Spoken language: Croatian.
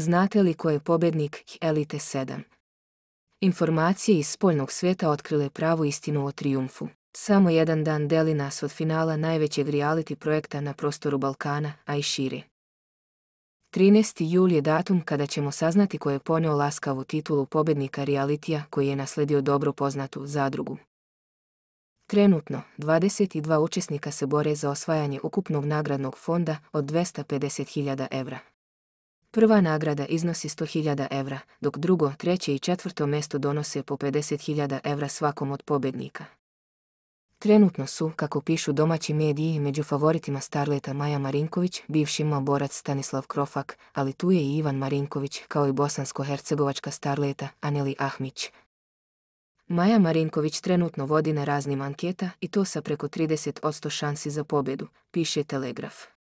Znate li ko je pobednik Elite 7? Informacije iz spoljnog svijeta otkrile pravu istinu o trijumfu. Samo jedan dan deli nas od finala najvećeg reality projekta na prostoru Balkana, a i širi. 13. jul je datum kada ćemo saznati ko je poneo laskavu titulu pobednika realitija koji je nasledio dobro poznatu zadrugu. Trenutno, 22 učesnika se bore za osvajanje ukupnog nagradnog fonda od 250.000 evra. Prva nagrada iznosi 100.000 evra, dok drugo, treće i četvrto mesto donose po 50.000 evra svakom od pobjednika. Trenutno su, kako pišu domaći mediji, među favoritima starleta Maja Marinković, bivši borac Stanislav Krofak, ali tu je i Ivan Marinković, kao i bosansko-hercegovačka starleta Aneli Ahmić. Maja Marinković trenutno vodi na raznim anketa i to sa preko 30% šansi za pobjedu, piše Telegraf.